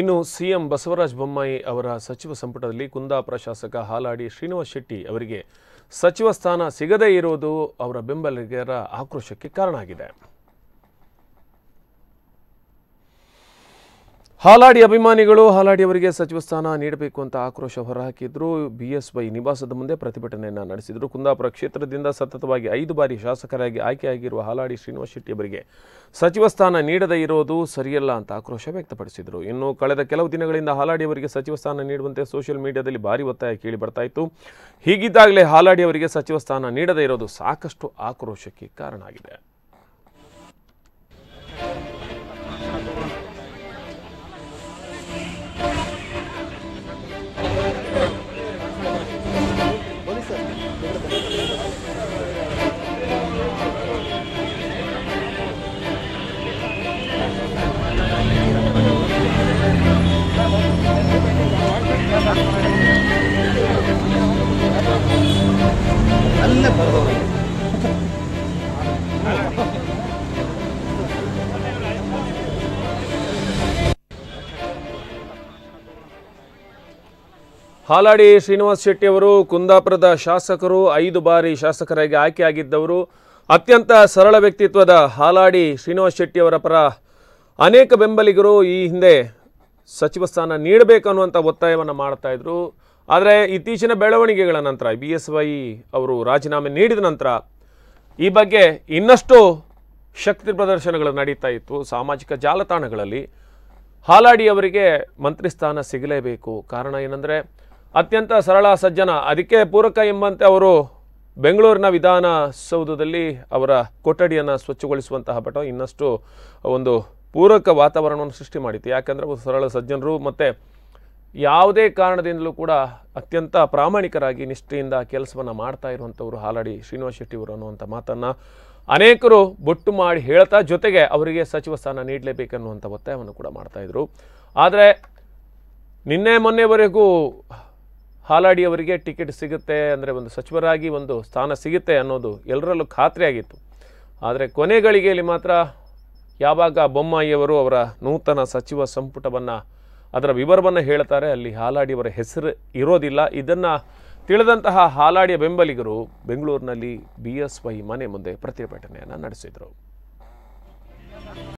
ಇನ್ನು ಸಿಎಂ ಬಸವರಾಜ ಬೊಮ್ಮಾಯಿ ಅವರ ಸಚಿವ ಸಂಪುಟದಲ್ಲಿ ಕುಂದಾಪುರ ಶಾಸಕ ಹಾಲಾಡಿ ಶ್ರೀನಿವಾಸ್ ಶೆಟ್ಟಿ ಅವರಿಗೆ ಸಚಿವ ಸ್ಥಾನ ಸಿಗದೇ ಇರುವುದು ಅವರ ಬೆಂಬಲಿಗರ ಆಕ್ರೋಶಕ್ಕೆ ಕಾರಣ ಆಗಿದೆ ಹಾಲಾಡಿ ಅಭಿಮಾನಿಗಳು ಹಾಲಾಡಿ ಅವರಿಗೆ ಸಚಿವ ಸ್ಥಾನ ನೀಡಬೇಕು ಅಂತ ಆಕ್ರೋಶ ಹೊರಹಾಕಿದ್ರು ಬಿಎಸ್ವೈ ನಿವಾಸದ ಮುಂದೆ ಪ್ರತಿಭಟನೆಯನ್ನು ನಡೆಸಿದರು ಕುಂದಾಪುರ ಕ್ಷೇತ್ರದಿಂದ ಸತತವಾಗಿ ಐದು ಬಾರಿ ಶಾಸಕರಾಗಿ ಆಯ್ಕೆಯಾಗಿರುವ ಹಾಲಾಡಿ ಶ್ರೀನಿವಾಸ್ ಶೆಟ್ಟಿ ಅವರಿಗೆ ಸಚಿವ ಸ್ಥಾನ ನೀಡದೇ ಇರೋದು ಸರಿಯಲ್ಲ ಅಂತ ಆಕ್ರೋಶ ವ್ಯಕ್ತಪಡಿಸಿದರು ಇನ್ನು ಕಳೆದ ಕೆಲವು ದಿನಗಳಿಂದ ಹಾಲಾಡಿ ಅವರಿಗೆ ಸಚಿವ ಸ್ಥಾನ ನೀಡುವಂತೆ ಸೋಷಿಯಲ್ ಮೀಡಿಯಾದಲ್ಲಿ ಭಾರಿ ಒತ್ತಾಯ ಕೇಳಿ ಬರ್ತಾ ಇತ್ತು ಹೀಗಿದ್ದಾಗಲೇ ಹಾಲಾಡಿ ಅವರಿಗೆ ಸಚಿವ ಸ್ಥಾನ ನೀಡದೇ ಇರೋದು ಸಾಕಷ್ಟು ಆಕ್ರೋಶಕ್ಕೆ ಕಾರಣ ಆಗಿದೆ ಹಾಲಾಡಿ ಶ್ರೀನಿವಾಸ್ ಶೆಟ್ಟಿ ಅವರು ಕುಂದಾಪುರದ ಶಾಸಕರು ಐದು ಬಾರಿ ಶಾಸಕರಾಗಿ ಆಯ್ಕೆಯಾಗಿದ್ದವರು ಅತ್ಯಂತ ಸರಳ ವ್ಯಕ್ತಿತ್ವದ ಹಾಲಾಡಿ ಶ್ರೀನಿವಾಸ್ ಶೆಟ್ಟಿ ಅವರ ಪರ ಅನೇಕ ಬೆಂಬಲಿಗರು ಈ ಹಿಂದೆ ಸಚಿವ ಸ್ಥಾನ ನೀಡಬೇಕನ್ನುವಂಥ ಒತ್ತಾಯವನ್ನು ಮಾಡ್ತಾಯಿದ್ರು ಆದರೆ ಇತ್ತೀಚಿನ ಬೆಳವಣಿಗೆಗಳ ನಂತರ ಬಿ ಎಸ್ ವೈ ಅವರು ರಾಜೀನಾಮೆ ನೀಡಿದ ನಂತರ ಈ ಬಗ್ಗೆ ಇನ್ನಷ್ಟು ಶಕ್ತಿ ಪ್ರದರ್ಶನಗಳು ನಡೀತಾ ಇತ್ತು ಸಾಮಾಜಿಕ ಜಾಲತಾಣಗಳಲ್ಲಿ ಹಾಲಾಡಿ ಅವರಿಗೆ ಮಂತ್ರಿ ಸ್ಥಾನ ಸಿಗಲೇಬೇಕು ಕಾರಣ ಏನಂದರೆ ಅತ್ಯಂತ ಸರಳ ಸಜ್ಜನ ಅದಕ್ಕೆ ಪೂರಕ ಎಂಬಂತೆ ಅವರು ಬೆಂಗಳೂರಿನ ವಿಧಾನಸೌಧದಲ್ಲಿ ಅವರ ಕೊಠಡಿಯನ್ನು ಸ್ವಚ್ಛಗೊಳಿಸುವಂತಹ ಪಟ ಇನ್ನಷ್ಟು ಒಂದು ಪೂರಕ ವಾತಾವರಣವನ್ನು ಸೃಷ್ಟಿ ಮಾಡಿತ್ತು ಯಾಕಂದರೆ ಅವರು ಸರಳ ಸಜ್ಜನರು ಮತ್ತು ಯಾವುದೇ ಕಾರಣದಿಂದಲೂ ಕೂಡ ಅತ್ಯಂತ ಪ್ರಾಮಾಣಿಕರಾಗಿ ನಿಷ್ಠೆಯಿಂದ ಕೆಲಸವನ್ನು ಮಾಡ್ತಾ ಇರುವಂಥವ್ರು ಹಾಲಾಡಿ ಶ್ರೀನಿವಾಸ ಶೆಟ್ಟಿಯವರು ಅನ್ನುವಂಥ ಮಾತನ್ನು ಅನೇಕರು ಬೊಟ್ಟು ಮಾಡಿ ಹೇಳ್ತಾ ಜೊತೆಗೆ ಅವರಿಗೆ ಸಚಿವ ಸ್ಥಾನ ನೀಡಲೇಬೇಕನ್ನುವಂಥ ಒತ್ತಾಯವನ್ನು ಕೂಡ ಮಾಡ್ತಾಯಿದ್ರು ಆದರೆ ನಿನ್ನೆ ಮೊನ್ನೆವರೆಗೂ ಹಾಲಾಡಿ ಅವರಿಗೆ ಟಿಕೆಟ್ ಸಿಗುತ್ತೆ ಅಂದರೆ ಒಂದು ಸಚಿವರಾಗಿ ಒಂದು ಸ್ಥಾನ ಸಿಗುತ್ತೆ ಅನ್ನೋದು ಎಲ್ಲರಲ್ಲೂ ಖಾತ್ರಿಯಾಗಿತ್ತು ಆದರೆ ಕೊನೆಗಳಿಗೆಯಲ್ಲಿ ಮಾತ್ರ ಯಾವಾಗ ಬೊಮ್ಮಾಯಿಯವರು ಅವರ ನೂತನ ಸಚಿವ ಸಂಪುಟವನ್ನು ಅದರ ವಿವರವನ್ನು ಹೇಳ್ತಾರೆ ಅಲ್ಲಿ ಹಾಲಾಡಿಯವರ ಹೆಸರು ಇರೋದಿಲ್ಲ ಇದನ್ನು ತಿಳಿದಂತಹ ಹಾಲಾಡಿಯ ಬೆಂಬಲಿಗರು ಬೆಂಗಳೂರಿನಲ್ಲಿ ಬಿ ಎಸ್ ವೈ ಮನೆ ಮುಂದೆ ಪ್ರತಿಭಟನೆಯನ್ನು ನಡೆಸಿದರು